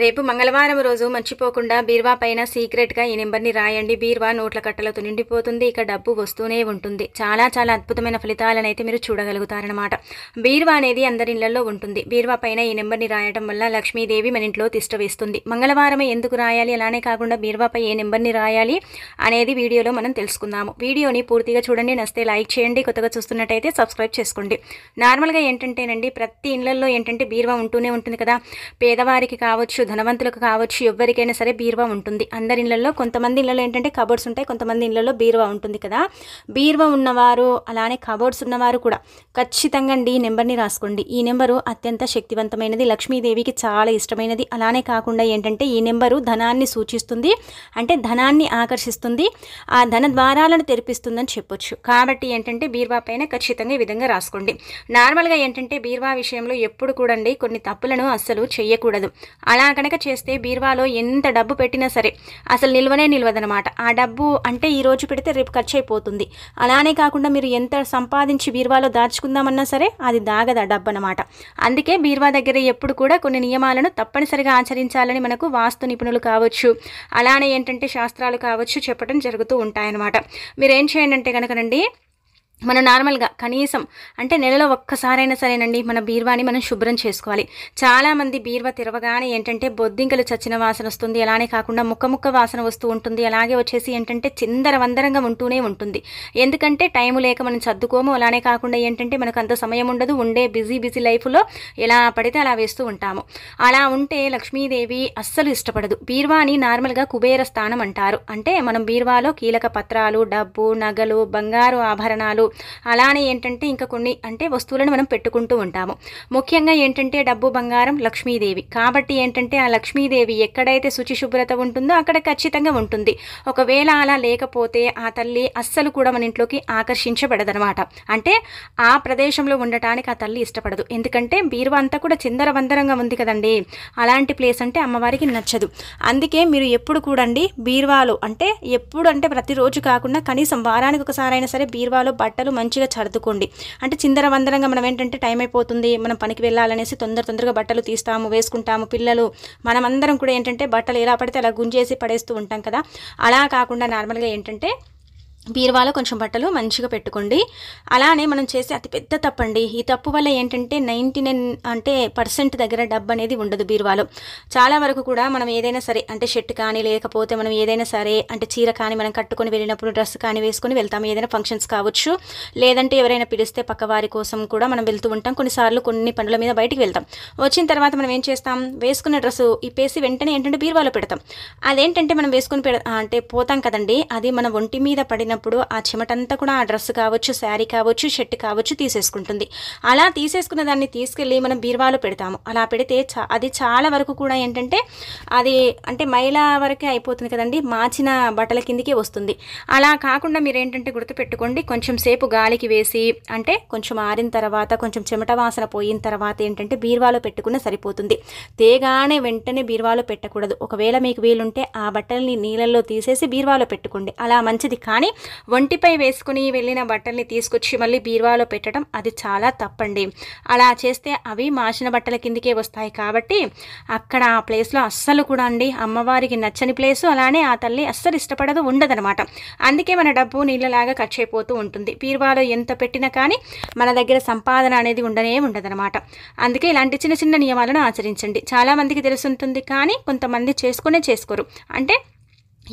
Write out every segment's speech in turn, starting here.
రేపు మంగళవారం రోజు మర్చిపోకుండా బీర్వా పైన సీక్రెట్గా ఈ నెంబర్ని రాయండి బీర్వా నోట్ల కట్టలతో నిండిపోతుంది ఇక డబ్బు వస్తూనే ఉంటుంది చాలా చాలా అద్భుతమైన ఫలితాలనైతే మీరు చూడగలుగుతారనమాట బీర్వా అనేది అందరి ఇళ్లలో ఉంటుంది బీర్వా పైన ఈ నెంబర్ని రాయడం వల్ల లక్ష్మీదేవి మన ఇంట్లో తిష్ట వేస్తుంది మంగళవారమే ఎందుకు రాయాలి అలానే కాకుండా బీర్వాపై ఏ నెంబర్ని రాయాలి అనేది వీడియోలో మనం తెలుసుకుందాము వీడియోని పూర్తిగా చూడండి నస్తే లైక్ చేయండి కొత్తగా చూస్తున్నట్టయితే సబ్స్క్రైబ్ చేసుకోండి నార్మల్గా ఏంటంటేనండి ప్రతి ఇళ్లలో ఏంటంటే బీర్వా ఉంటూనే ఉంటుంది కదా పేదవారికి కావచ్చు ధనవంతులకు కావచ్చు ఎవరికైనా సరే బీరువా ఉంటుంది అందరి ఇళ్లలో కొంతమంది ఇళ్ళలో ఏంటంటే కబోర్డ్స్ ఉంటాయి కొంతమంది ఇళ్ళలో బీరువా ఉంటుంది కదా బీరువా ఉన్నవారు అలానే కబోర్డ్స్ ఉన్నవారు కూడా ఖచ్చితంగా అండి ఈ నెంబర్ని రాసుకోండి ఈ నెంబరు అత్యంత శక్తివంతమైనది లక్ష్మీదేవికి చాలా ఇష్టమైనది అలానే కాకుండా ఏంటంటే ఈ నెంబరు ధనాన్ని సూచిస్తుంది అంటే ధనాన్ని ఆకర్షిస్తుంది ఆ ధన ద్వారాలను తెరిపిస్తుందని చెప్పొచ్చు కాబట్టి ఏంటంటే బీర్వా పైన ఖచ్చితంగా ఈ విధంగా రాసుకోండి నార్మల్గా ఏంటంటే బీర్వా విషయంలో ఎప్పుడు కూడా కొన్ని తప్పులను అస్సలు చేయకూడదు అలా కనుక చేస్తే బీర్వాలో ఎంత డబ్బు పెట్టినా సరే అసలు నిల్వనే నిల్వదనమాట ఆ డబ్బు అంటే ఈ రోజు పెడితే రేపు ఖర్చు అయిపోతుంది అలానే కాకుండా మీరు ఎంత సంపాదించి బీర్వాలో దాచుకుందామన్నా సరే అది దాగదా డబ్బు అనమాట అందుకే బీర్వా దగ్గర ఎప్పుడు కూడా కొన్ని నియమాలను తప్పనిసరిగా ఆచరించాలని మనకు వాస్తు నిపుణులు కావచ్చు అలానే ఏంటంటే శాస్త్రాలు కావచ్చు చెప్పడం జరుగుతూ ఉంటాయన్నమాట ఏం చేయండి అంటే కనుకనండి మనం నార్మల్గా కనీసం అంటే నెలలో ఒక్కసారైనా సరేనండి మన బీర్వాని మనం శుభ్రం చేసుకోవాలి చాలామంది బీర్వ తిరవగానే ఏంటంటే బొద్దింకలు చచ్చిన వాసన వస్తుంది అలానే కాకుండా ముక్క ముక్క వాసన వస్తూ ఉంటుంది అలాగే వచ్చేసి ఏంటంటే చిందరవందరంగా ఉంటూనే ఉంటుంది ఎందుకంటే టైం లేక మనం చద్దుకోము అలానే కాకుండా ఏంటంటే మనకు అంత సమయం ఉండదు ఉండే బిజీ బిజీ లైఫ్లో ఎలా పడితే అలా వేస్తూ ఉంటాము అలా ఉంటే లక్ష్మీదేవి అస్సలు ఇష్టపడదు బీర్వాని నార్మల్గా కుబేర స్థానం అంటారు అంటే మనం బీర్వాలో కీలక పత్రాలు డబ్బు నగలు బంగారు ఆభరణాలు అలానే ఏంటంటే ఇంకా కొన్ని అంటే వస్తువులను మనం పెట్టుకుంటూ ఉంటాము ముఖ్యంగా ఏంటంటే డబ్బు బంగారం లక్ష్మీదేవి కాబట్టి ఏంటంటే ఆ లక్ష్మీదేవి ఎక్కడైతే శుచి శుభ్రత ఉంటుందో అక్కడ ఖచ్చితంగా ఉంటుంది ఒకవేళ అలా లేకపోతే ఆ తల్లి అస్సలు కూడా మన ఇంట్లోకి ఆకర్షించబడదనమాట అంటే ఆ ప్రదేశంలో ఉండటానికి ఆ తల్లి ఇష్టపడదు ఎందుకంటే బీరువా అంతా కూడా చిందరవందరంగా ఉంది కదండి అలాంటి ప్లేస్ అంటే అమ్మవారికి నచ్చదు అందుకే మీరు ఎప్పుడు కూడండి బీరువాలో అంటే ఎప్పుడు అంటే ప్రతిరోజు కాకుండా కనీసం వారానికి ఒకసారైనా సరే బీరువాలో బట్ట బట్టలు మంచిగా చర్దుకోండి అంటే చిందరవందరంగా మనం ఏంటంటే టైం అయిపోతుంది మనం పనికి వెళ్ళాలనేసి తొందర తొందరగా బట్టలు తీస్తాము వేసుకుంటాము పిల్లలు మనమందరం కూడా ఏంటంటే బట్టలు ఎలా పడితే అలా గుంజేసి పడేస్తూ ఉంటాం కదా అలా కాకుండా నార్మల్గా ఏంటంటే బీరువాలో కొంచెం బట్టలు మంచిగా పెట్టుకోండి అలానే మనం చేసే అతిపెద్ద తప్పు అండి ఈ తప్పు వల్ల ఏంటంటే నైంటీ నైన్ అంటే పర్సెంట్ దగ్గర డబ్బు అనేది ఉండదు బీరువాలో చాలా వరకు కూడా మనం ఏదైనా సరే అంటే షర్ట్ కానీ లేకపోతే మనం ఏదైనా సరే అంటే చీర కానీ మనం కట్టుకొని వెళ్ళినప్పుడు డ్రెస్ కానీ వేసుకొని వెళ్తాము ఏదైనా ఫంక్షన్స్ కావచ్చు లేదంటే ఎవరైనా పిలిస్తే పక్కవారి కోసం కూడా మనం వెళ్తూ ఉంటాం కొన్నిసార్లు కొన్ని పనుల మీద బయటికి వెళ్తాం వచ్చిన తర్వాత మనం ఏం చేస్తాం వేసుకున్న డ్రెస్ ఇప్పేసి వెంటనే ఏంటంటే బీరువాలో పెడతాం అదేంటంటే మనం వేసుకుని అంటే పోతాం కదండి అది మన ఒంటి మీద పడిన వెళ్ళినప్పుడు ఆ చెమటంతా కూడా ఆ డ్రెస్ కావచ్చు శారీ కావచ్చు షర్ట్ కావచ్చు తీసేసుకుంటుంది అలా తీసేసుకున్న దాన్ని తీసుకెళ్ళి మనం బీరువాలో పెడతాము అలా పెడితే అది చాలా వరకు కూడా ఏంటంటే అది అంటే మైల వరకే అయిపోతుంది కదండి మాచిన బట్టల కిందికే వస్తుంది అలా కాకుండా మీరు ఏంటంటే గుర్తుపెట్టుకోండి కొంచెం సేపు గాలికి వేసి అంటే కొంచెం ఆరిన తర్వాత కొంచెం చెమట వాసన పోయిన తర్వాత ఏంటంటే బీరువాలో పెట్టుకున్న సరిపోతుంది తేగానే వెంటనే బీరువాలో పెట్టకూడదు ఒకవేళ మీకు వీలుంటే ఆ బట్టల్ని నీళ్ళల్లో తీసేసి బీరువాలో పెట్టుకోండి అలా మంచిది కానీ ఒంటిపై వేసుకుని వెళ్ళిన బట్టల్ని తీసుకొచ్చి మళ్ళీ బీరువాలో పెట్టడం అది చాలా తప్పండి అలా చేస్తే అవి మాసిన బట్టల కిందికే వస్తాయి కాబట్టి అక్కడ ఆ ప్లేస్లో అస్సలు కూడా అండి అమ్మవారికి నచ్చని ప్లేసు అలానే ఆ తల్లి అస్సలు ఇష్టపడదు ఉండదనమాట అందుకే మన డబ్బు నీళ్ళలాగా ఖర్చు అయిపోతూ ఉంటుంది బీరువాలో ఎంత పెట్టినా కానీ మన దగ్గర సంపాదన అనేది ఉండనే ఉండదనమాట అందుకే ఇలాంటి చిన్న చిన్న నియమాలను ఆచరించండి చాలామందికి తెలుసుంటుంది కానీ కొంతమంది చేసుకునే చేసుకోరు అంటే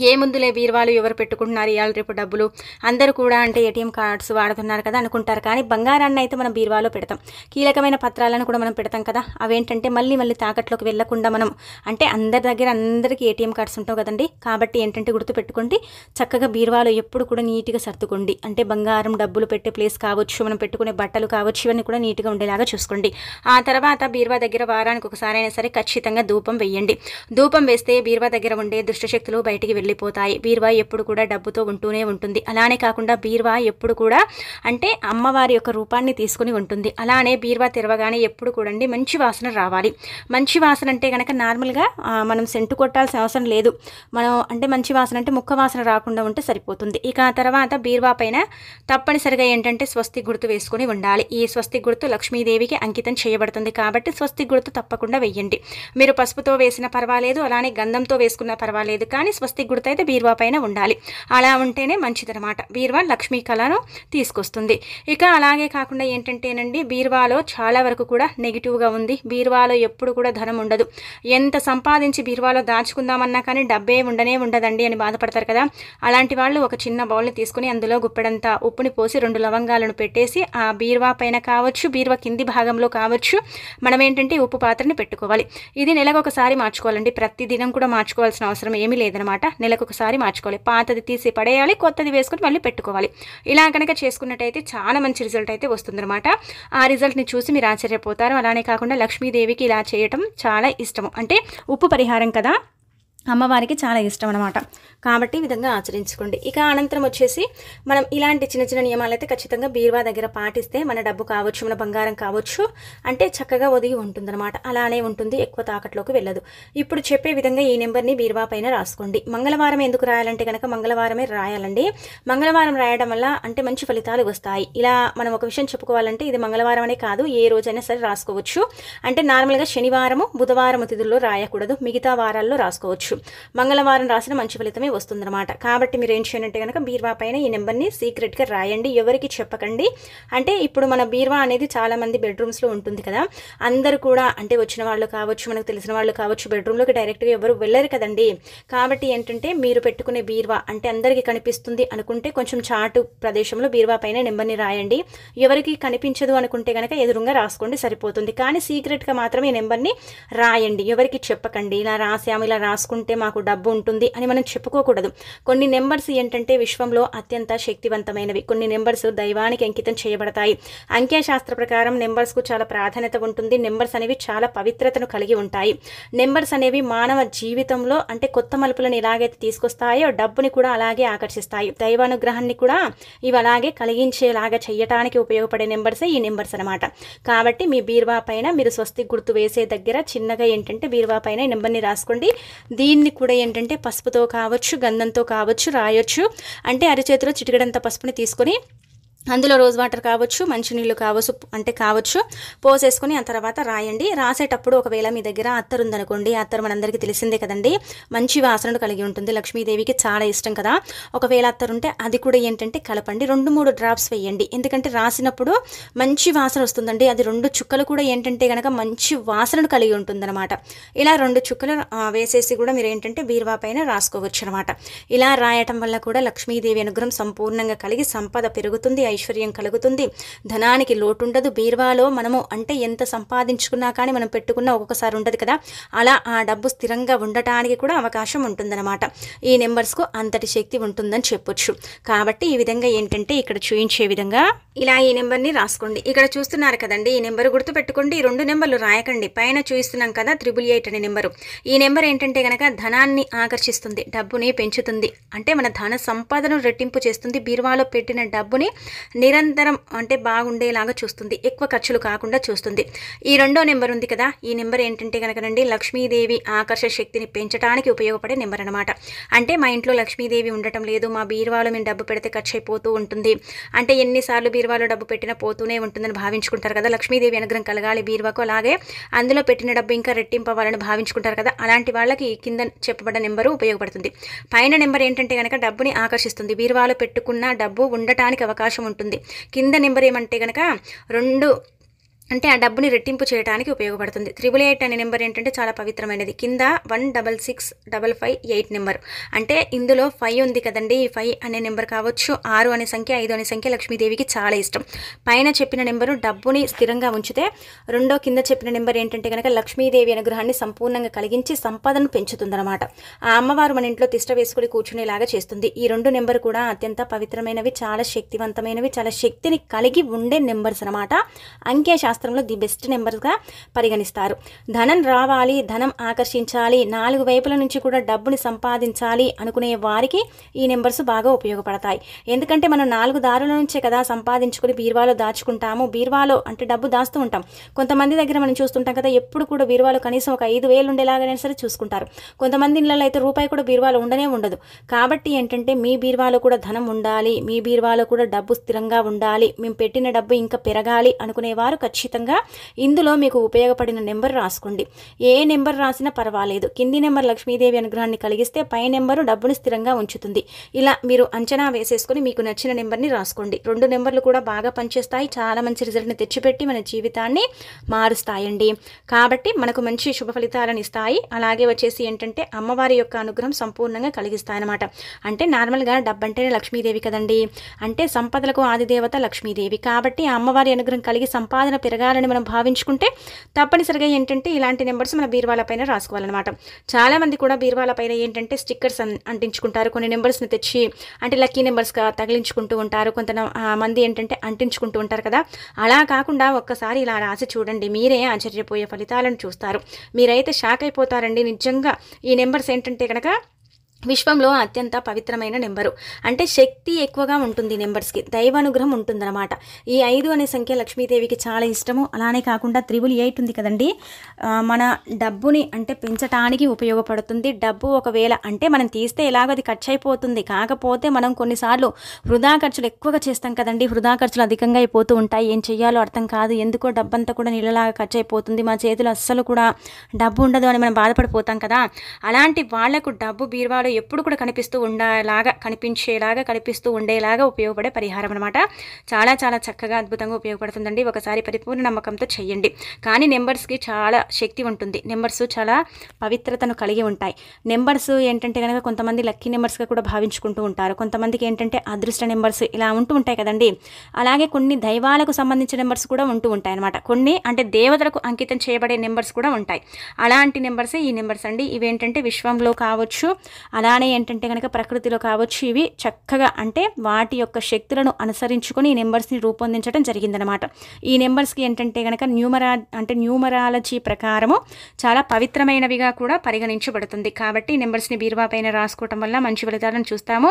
ఏముందులే బీరువాలు ఎవరు పెట్టుకుంటున్నారు ఇవాళ రేపు డబ్బులు అందరూ కూడా అంటే ఏటీఎం కార్డ్స్ వాడుతున్నారు కదా అనుకుంటారు కానీ బంగారాన్ని అయితే మనం బీరువాలో పెడతాం కీలకమైన పత్రాలను కూడా మనం పెడతాం కదా అవేంటంటే మళ్ళీ మళ్ళీ తాకట్లోకి వెళ్లకుండా మనం అంటే అందరి దగ్గర అందరికీ ఏటీఎం కార్డ్స్ ఉంటావు కదండి కాబట్టి ఏంటంటే గుర్తు పెట్టుకోండి చక్కగా బీరువాలో ఎప్పుడు కూడా నీట్గా సర్దుకోండి అంటే బంగారం డబ్బులు పెట్టే ప్లేస్ కావచ్చు మనం పెట్టుకునే బట్టలు కావచ్చు ఇవన్నీ కూడా నీట్గా ఉండేలాగా చూసుకోండి ఆ తర్వాత బీరువా దగ్గర వారానికి ఒకసారి అయినా సరే ఖచ్చితంగా ధూపం వేయండి ధూపం వేస్తే బీరువా దగ్గర ఉండే దుష్టశక్తులు బయటికి వెళ్ళిపోతాయి బీర్వా ఎప్పుడు కూడా డబ్బుతో ఉంటూనే ఉంటుంది అలానే కాకుండా బీర్వా ఎప్పుడు కూడా అంటే అమ్మవారి యొక్క రూపాన్ని తీసుకుని ఉంటుంది అలానే బీర్వా తెరవగానే ఎప్పుడు కూడా అండి మంచి వాసన రావాలి మంచి వాసన అంటే కనుక నార్మల్గా మనం సెంటు కొట్టాల్సిన అవసరం లేదు మనం అంటే మంచి వాసన అంటే ముఖ వాసన రాకుండా ఉంటే సరిపోతుంది ఇక ఆ తర్వాత బీర్వా పైన తప్పనిసరిగా ఏంటంటే స్వస్తి గుర్తు వేసుకుని ఉండాలి ఈ స్వస్తి గుర్తు లక్ష్మీదేవికి అంకితం చేయబడుతుంది కాబట్టి స్వస్తి గుర్తు తప్పకుండా వెయ్యండి మీరు పసుపుతో వేసినా పర్వాలేదు అలానే గంధంతో వేసుకున్నా పర్వాలేదు కానీ స్వస్తి గుర్తైతే బీరువా పైన ఉండాలి అలా ఉంటేనే మంచిది అనమాట బీరువా లక్ష్మీ కళను తీసుకొస్తుంది ఇక అలాగే కాకుండా ఏంటంటేనండి బీరువాలో చాలా వరకు కూడా నెగిటివ్గా ఉంది బీరువాలో ఎప్పుడు కూడా ధనం ఉండదు ఎంత సంపాదించి బీరువాలో దాచుకుందామన్నా కానీ డబ్బే ఉండనే ఉండదండి అని బాధపడతారు కదా అలాంటి వాళ్ళు ఒక చిన్న బౌల్ని తీసుకుని అందులో గుప్పెడంత ఉప్పుని పోసి రెండు లవంగాలను పెట్టేసి ఆ బీరువా పైన కావచ్చు బీరువా కింది భాగంలో కావచ్చు మనం ఏంటంటే ఉప్పు పాత్రని పెట్టుకోవాలి ఇది నెలకు ఒకసారి మార్చుకోవాలండి ప్రతి దినం కూడా మార్చుకోవాల్సిన అవసరం ఏమీ లేదనమాట నెలకు ఒకసారి మార్చుకోవాలి పాతది తీసి పడేయాలి కొత్తది వేసుకుని మళ్ళీ పెట్టుకోవాలి ఇలా కనుక చేసుకున్నట్టయితే చాలా మంచి రిజల్ట్ అయితే వస్తుందన్నమాట ఆ రిజల్ట్ని చూసి మీరు ఆశ్చర్యపోతారు అలానే కాకుండా లక్ష్మీదేవికి ఇలా చేయటం చాలా ఇష్టము అంటే ఉప్పు పరిహారం కదా అమ్మవారికి చాలా ఇష్టం అనమాట కాబట్టి ఈ విధంగా ఆచరించుకోండి ఇక అనంతరం వచ్చేసి మనం ఇలాంటి చిన్న చిన్న నియమాలు అయితే ఖచ్చితంగా బీరువా దగ్గర పాటిస్తే మన డబ్బు కావచ్చు మన బంగారం కావచ్చు అంటే చక్కగా ఒదిగి ఉంటుందన్నమాట అలానే ఉంటుంది ఎక్కువ తాకట్లోకి వెళ్ళదు ఇప్పుడు చెప్పే విధంగా ఈ నెంబర్ని బీరువా పైన రాసుకోండి మంగళవారం ఎందుకు రాయాలంటే కనుక మంగళవారమే రాయాలండి మంగళవారం రాయడం వల్ల అంటే మంచి ఫలితాలు వస్తాయి ఇలా మనం ఒక విషయం చెప్పుకోవాలంటే ఇది మంగళవారం అనే కాదు ఏ రోజైనా సరే రాసుకోవచ్చు అంటే నార్మల్గా శనివారము బుధవారం తిథుల్లో రాయకూడదు మిగతా వారాల్లో రాసుకోవచ్చు చేసుకోవచ్చు మంగళవారం రాసిన మంచి ఫలితమే వస్తుందన్నమాట కాబట్టి మీరు ఏం చేయాలంటే కనుక బీర్వా పైన ఈ నెంబర్ని సీక్రెట్గా రాయండి ఎవరికి చెప్పకండి అంటే ఇప్పుడు మన బీర్వా అనేది చాలామంది బెడ్రూమ్స్లో ఉంటుంది కదా అందరు కూడా అంటే వచ్చిన వాళ్ళు కావచ్చు మనకు తెలిసిన వాళ్ళు కావచ్చు బెడ్రూమ్లోకి డైరెక్ట్గా ఎవరు వెళ్ళరు కదండి కాబట్టి ఏంటంటే మీరు పెట్టుకునే బీర్వా అంటే అందరికీ కనిపిస్తుంది అనుకుంటే కొంచెం చాటు ప్రదేశంలో బీర్వా పైన నెంబర్ని రాయండి ఎవరికి కనిపించదు అనుకుంటే కనుక ఎదురుగా రాసుకోండి సరిపోతుంది కానీ సీక్రెట్గా మాత్రం ఈ నెంబర్ని రాయండి ఎవరికి చెప్పకండి ఇలా రాసాము ఇలా రాసుకుంటే ఉంటే మాకు డబ్బు ఉంటుంది అని మనం చెప్పుకోకూడదు కొన్ని నెంబర్స్ ఏంటంటే విశ్వంలో అత్యంత శక్తివంతమైనవి కొన్ని నెంబర్స్ దైవానికి అంకితం చేయబడతాయి అంక్యశాస్త్ర ప్రకారం నెంబర్స్కు చాలా ప్రాధాన్యత ఉంటుంది నెంబర్స్ అనేవి చాలా పవిత్రతను కలిగి ఉంటాయి నెంబర్స్ అనేవి మానవ జీవితంలో అంటే కొత్త మలుపులను ఎలాగైతే తీసుకొస్తాయో డబ్బుని కూడా అలాగే ఆకర్షిస్తాయి దైవానుగ్రహాన్ని కూడా ఇవి అలాగే కలిగించేలాగా చేయటానికి ఉపయోగపడే నెంబర్సే ఈ నెంబర్స్ అనమాట కాబట్టి మీ బీర్వా పైన మీరు స్వస్తి గుర్తు వేసే దగ్గర చిన్నగా ఏంటంటే బీర్వా పైన ఈ నెంబర్ని రాసుకోండి దీ దీన్ని కూడా ఏంటంటే పసుపుతో కావచ్చు గంధంతో కావచ్చు రాయొచ్చు అంటే అరచేతిలో చిటికడంత పసుపుని తీసుకొని అందులో రోజ్ వాటర్ కావచ్చు మంచినీళ్ళు కావచ్చు అంటే కావచ్చు పోసేసుకుని ఆ తర్వాత రాయండి రాసేటప్పుడు ఒకవేళ మీ దగ్గర అత్తరు ఉందనుకోండి అత్తరు మనందరికీ తెలిసిందే కదండి మంచి వాసనను కలిగి ఉంటుంది లక్ష్మీదేవికి చాలా ఇష్టం కదా ఒకవేళ అత్తరు ఉంటే అది కూడా ఏంటంటే కలపండి రెండు మూడు డ్రాప్స్ వేయండి ఎందుకంటే రాసినప్పుడు మంచి వాసన వస్తుందండి అది రెండు చుక్కలు కూడా ఏంటంటే కనుక మంచి వాసనను కలిగి ఉంటుందన్నమాట ఇలా రెండు చుక్కలు వేసేసి కూడా మీరు ఏంటంటే బీరువా పైన రాసుకోవచ్చు అనమాట ఇలా రాయటం వల్ల కూడా లక్ష్మీదేవి అనుగ్రహం సంపూర్ణంగా కలిగి సంపద పెరుగుతుంది ఐశ్వర్యం కలుగుతుంది ధనానికి లోటుండదు బీర్వాలో మనము అంటే ఎంత సంపాదించుకున్నా కానీ మనం పెట్టుకున్నా ఒక్కొక్కసారి ఉండదు కదా అలా ఆ డబ్బు స్థిరంగా ఉండటానికి కూడా అవకాశం ఉంటుందన్నమాట ఈ నెంబర్స్కు అంతటి శక్తి ఉంటుందని చెప్పొచ్చు కాబట్టి ఈ విధంగా ఏంటంటే ఇక్కడ చూయించే విధంగా ఇలా ఈ నెంబర్ని రాసుకోండి ఇక్కడ చూస్తున్నారు కదండి ఈ నెంబర్ గుర్తుపెట్టుకోండి ఈ రెండు నెంబర్లు రాయకండి పైన చూపిస్తున్నాం కదా త్రిబుల్ ఎయిట్ అనే నెంబరు ఈ నెంబర్ ఏంటంటే కనుక ధనాన్ని ఆకర్షిస్తుంది డబ్బుని పెంచుతుంది అంటే మన ధన సంపాదన రెట్టింపు చేస్తుంది బీరువాలో పెట్టిన డబ్బుని నిరంతరం అంటే బాగుండేలాగా చూస్తుంది ఎక్కువ ఖర్చులు కాకుండా చూస్తుంది ఈ రెండో నెంబర్ ఉంది కదా ఈ నెంబర్ ఏంటంటే కనుకనండి లక్ష్మీదేవి ఆకర్షణ శక్తిని పెంచడానికి ఉపయోగపడే నెంబర్ అనమాట అంటే మా ఇంట్లో లక్ష్మీదేవి ఉండటం లేదు మా బీరువాలో మేము డబ్బు పెడితే ఖర్చు అయిపోతూ ఉంటుంది అంటే ఎన్నిసార్లు బీరువాలో డబ్బు పెట్టినా పోతూనే ఉంటుందని భావించుకుంటారు కదా లక్ష్మీదేవి అనుగ్రహం కలగాలి బీరువాకు అలాగే అందులో పెట్టిన డబ్బు ఇంకా రెట్టింపవ్వాలని భావించుకుంటారు కదా అలాంటి వాళ్ళకి కింద చెప్పబడిన నెంబరు ఉపయోగపడుతుంది పైన నెంబర్ ఏంటంటే కనుక డబ్బుని ఆకర్షిస్తుంది బీరువాలో పెట్టుకున్న డబ్బు ఉండటానికి అవకాశం ఉంటుంది కింద నెంబర్ ఏమంటే కనుక రెండు అంటే ఆ డబ్బుని రెట్టింపు చేయడానికి ఉపయోగపడుతుంది త్రిబుల్ ఎయిట్ అనే నెంబర్ ఏంటంటే చాలా పవిత్రమైనది కింద one double six double five eight number అంటే ఇందులో ఫైవ్ ఉంది కదండి ఈ ఫైవ్ అనే నెంబర్ కావచ్చు ఆరు అనే సంఖ్య ఐదు అనే సంఖ్య లక్ష్మీదేవికి చాలా ఇష్టం పైన చెప్పిన నెంబరు డబ్బుని స్థిరంగా ఉంచితే రెండో కింద చెప్పిన నెంబర్ ఏంటంటే కనుక లక్ష్మీదేవి అనుగ్రహాన్ని సంపూర్ణంగా కలిగించి సంపదను పెంచుతుందన్నమాట ఆ అమ్మవారు మన ఇంట్లో తిష్ట వేసుకుని కూర్చునేలాగా చేస్తుంది ఈ రెండు నెంబర్ కూడా అత్యంత పవిత్రమైనవి చాలా శక్తివంతమైనవి చాలా శక్తిని కలిగి ఉండే నెంబర్స్ అనమాట అంకే శాస్త్రం శాస్త్రంలో ది బెస్ట్ నెంబర్గా పరిగణిస్తారు ధనం రావాలి ధనం ఆకర్షించాలి నాలుగు వైపుల నుంచి కూడా డబ్బుని సంపాదించాలి అనుకునే వారికి ఈ నెంబర్స్ బాగా ఉపయోగపడతాయి ఎందుకంటే మనం నాలుగు దారుల నుంచే కదా సంపాదించుకుని బీర్వాలో దాచుకుంటాము బీర్వాలో అంటే డబ్బు దాస్తూ ఉంటాం కొంతమంది దగ్గర మనం చూస్తుంటాం కదా ఎప్పుడు కూడా బీర్వాలో కనీసం ఒక ఐదు వేలు ఉండేలాగానే సరే చూసుకుంటారు కొంతమంది ఇళ్ళలో అయితే రూపాయి కూడా బీర్వాలో ఉండనే ఉండదు కాబట్టి ఏంటంటే మీ బీర్వాలో కూడా ధనం ఉండాలి మీ బీరువాలో కూడా డబ్బు స్థిరంగా ఉండాలి మేము పెట్టిన డబ్బు ఇంకా పెరగాలి అనుకునేవారు ఖచ్చితంగా ఖచ్చితంగా ఇందులో మీకు ఉపయోగపడిన నెంబర్ రాసుకోండి ఏ నెంబర్ రాసినా పర్వాలేదు కింది నెంబర్ లక్ష్మీదేవి అనుగ్రహాన్ని కలిగిస్తే పై నెంబరు డబ్బును స్థిరంగా ఉంచుతుంది ఇలా మీరు అంచనా వేసేసుకుని మీకు నచ్చిన నెంబర్ని రాసుకోండి రెండు నెంబర్లు కూడా బాగా పనిచేస్తాయి చాలా మంచి రిజల్ట్ని తెచ్చిపెట్టి మన జీవితాన్ని మారుస్తాయండి కాబట్టి మనకు మంచి శుభ ఫలితాలను ఇస్తాయి అలాగే వచ్చేసి ఏంటంటే అమ్మవారి యొక్క అనుగ్రహం సంపూర్ణంగా కలిగిస్తాయన్నమాట అంటే నార్మల్గా డబ్బు అంటేనే లక్ష్మీదేవి కదండి అంటే సంపదలకు ఆదిదేవత లక్ష్మీదేవి కాబట్టి అమ్మవారి అనుగ్రహం కలిగి సంపాదన పెరగ జరగాలని మనం భావించుకుంటే తప్పనిసరిగా ఏంటంటే ఇలాంటి నెంబర్స్ మన బీర్వాల పైన రాసుకోవాలన్నమాట చాలామంది కూడా బీర్వాల పైన ఏంటంటే స్టిక్కర్స్ అంటించుకుంటారు కొన్ని నెంబర్స్ని తెచ్చి అంటే లక్కీ నెంబర్స్గా తగిలించుకుంటూ ఉంటారు కొంత మంది ఏంటంటే అంటించుకుంటూ ఉంటారు కదా అలా కాకుండా ఒక్కసారి ఇలా రాసి చూడండి మీరే ఆశ్చర్యపోయే ఫలితాలను చూస్తారు మీరైతే షాక్ అయిపోతారండి నిజంగా ఈ నెంబర్స్ ఏంటంటే కనుక విశ్వంలో అత్యంత పవిత్రమైన నెంబరు అంటే శక్తి ఎక్కువగా ఉంటుంది నెంబర్స్కి దైవానుగ్రహం ఉంటుందన్నమాట ఈ ఐదు అనే సంఖ్య లక్ష్మీదేవికి చాలా ఇష్టము అలానే కాకుండా త్రిబుల్ ఎయిట్ ఉంది కదండి మన డబ్బుని అంటే పెంచటానికి ఉపయోగపడుతుంది డబ్బు ఒకవేళ అంటే మనం తీస్తే ఎలాగో అది ఖర్చు అయిపోతుంది కాకపోతే మనం కొన్నిసార్లు వృధా ఖర్చులు ఎక్కువగా చేస్తాం కదండి వృధా ఖర్చులు అధికంగా అయిపోతూ ఉంటాయి ఏం చేయాలో అర్థం కాదు ఎందుకో డబ్బంతా కూడా నీళ్ళలాగా ఖర్చు అయిపోతుంది మా చేతులు అస్సలు కూడా డబ్బు ఉండదు అని మనం బాధపడిపోతాం కదా అలాంటి వాళ్లకు డబ్బు బీరువాడు కూడా ఎప్పుడు కూడా కనిపిస్తూ ఉండేలాగా కనిపించేలాగా కనిపిస్తూ ఉండేలాగా ఉపయోగపడే పరిహారం అనమాట చాలా చాలా చక్కగా అద్భుతంగా ఉపయోగపడుతుందండి ఒకసారి పరిపూర్ణ నమ్మకంతో చేయండి కానీ నెంబర్స్కి చాలా శక్తి ఉంటుంది నెంబర్స్ చాలా పవిత్రతను కలిగి ఉంటాయి నెంబర్స్ ఏంటంటే కనుక కొంతమంది లక్కీ నెంబర్స్గా కూడా భావించుకుంటూ ఉంటారు కొంతమందికి ఏంటంటే అదృష్ట నెంబర్స్ ఇలా ఉంటూ ఉంటాయి కదండి అలాగే కొన్ని దైవాలకు సంబంధించిన నెంబర్స్ కూడా ఉంటూ ఉంటాయి అనమాట కొన్ని అంటే దేవతలకు అంకితం చేయబడే నెంబర్స్ కూడా ఉంటాయి అలాంటి నెంబర్సే ఈ నెంబర్స్ అండి ఇవేంటంటే విశ్వంలో కావచ్చు అలానే ఏంటంటే కనుక ప్రకృతిలో కావచ్చు ఇవి చక్కగా అంటే వాటి యొక్క శక్తులను అనుసరించుకొని ఈ నెంబర్స్ని రూపొందించడం జరిగిందనమాట ఈ నెంబర్స్కి ఏంటంటే కనుక న్యూమరా అంటే న్యూమరాలజీ ప్రకారము చాలా పవిత్రమైనవిగా కూడా పరిగణించబడుతుంది కాబట్టి ఈ నెంబర్స్ని బీరువా పైన రాసుకోవటం వల్ల మంచి ఫలితాలను చూస్తాము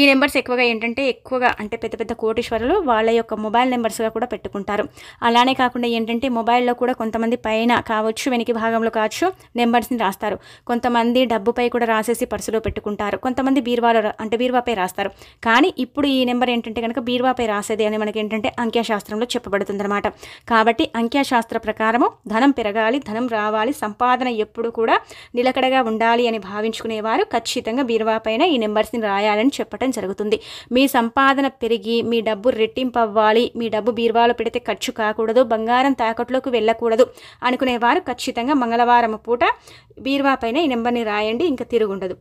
ఈ నెంబర్స్ ఎక్కువగా ఏంటంటే ఎక్కువగా అంటే పెద్ద పెద్ద కోటీశ్వరులు వాళ్ళ యొక్క మొబైల్ నెంబర్స్గా కూడా పెట్టుకుంటారు అలానే కాకుండా ఏంటంటే మొబైల్లో కూడా కొంతమంది పైన కావచ్చు వెనక భాగంలో కావచ్చు నెంబర్స్ని రాస్తారు కొంతమంది డబ్బుపై కూడా రాసేసి పర్సులో పెట్టుకుంటారు కొంతమంది బీర్వాలో అంటే బీరువాపై రాస్తారు కానీ ఇప్పుడు ఈ నెంబర్ ఏంటంటే కనుక బీరువాపై రాసేది అని మనకి ఏంటంటే అంక్యశాస్త్రంలో చెప్పబడుతుందన్నమాట కాబట్టి అంక్యశాస్త్ర ప్రకారము ధనం పెరగాలి ధనం రావాలి సంపాదన ఎప్పుడు కూడా నిలకడగా ఉండాలి అని భావించుకునేవారు ఖచ్చితంగా బీర్వాపైన ఈ నెంబర్స్ని రాయాలని చెప్పడం జరుగుతుంది మీ సంపాదన పెరిగి మీ డబ్బు రెట్టింపు అవ్వాలి మీ డబ్బు బీర్వాలో పెడితే ఖర్చు కాకూడదు బంగారం తాకట్లోకి వెళ్ళకూడదు అనుకునేవారు ఖచ్చితంగా మంగళవారం పూట బీర్వాపైన ఈ నెంబర్ని రాయండి ఇంకా తిరుగుండదు